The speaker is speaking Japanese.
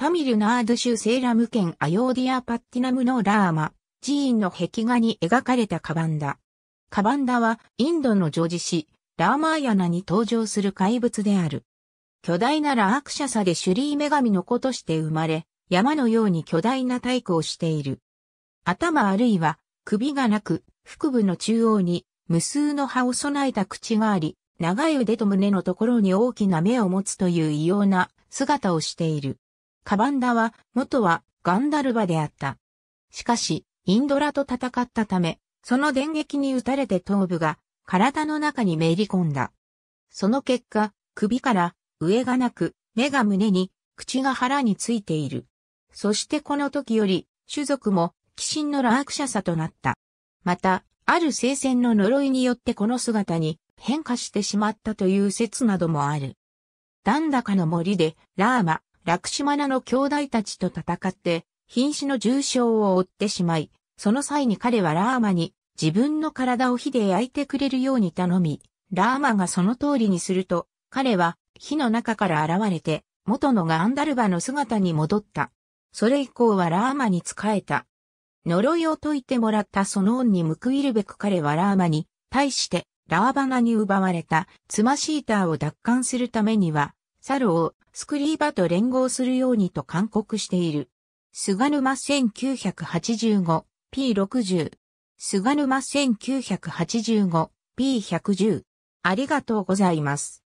タミルナード州セーラム県アヨーディアパッティナムのラーマ、寺院の壁画に描かれたカバンダ。カバンダはインドの女児誌、ラーマーヤナに登場する怪物である。巨大なラークシャサでシュリー女神の子として生まれ、山のように巨大な体育をしている。頭あるいは首がなく、腹部の中央に無数の葉を備えた口があり、長い腕と胸のところに大きな目を持つという異様な姿をしている。カバンダは、元はガンダルバであった。しかし、インドラと戦ったため、その電撃に打たれて頭部が体の中にめり込んだ。その結果、首から上がなく、目が胸に、口が腹についている。そしてこの時より、種族も、鬼神のラークシャさとなった。また、ある聖戦の呪いによってこの姿に変化してしまったという説などもある。ダンダカの森で、ラーマ、ラクシマナの兄弟たちと戦って、瀕死の重傷を負ってしまい、その際に彼はラーマに自分の体を火で焼いてくれるように頼み、ラーマがその通りにすると、彼は火の中から現れて、元のガンダルバの姿に戻った。それ以降はラーマに仕えた。呪いを解いてもらったその恩に報いるべく彼はラーマに、対して、ラーバナに奪われた妻シーターを奪還するためには、サルをスクリーバと連合するようにと勧告している。菅沼 1985P60 菅沼 1985P110 ありがとうございます。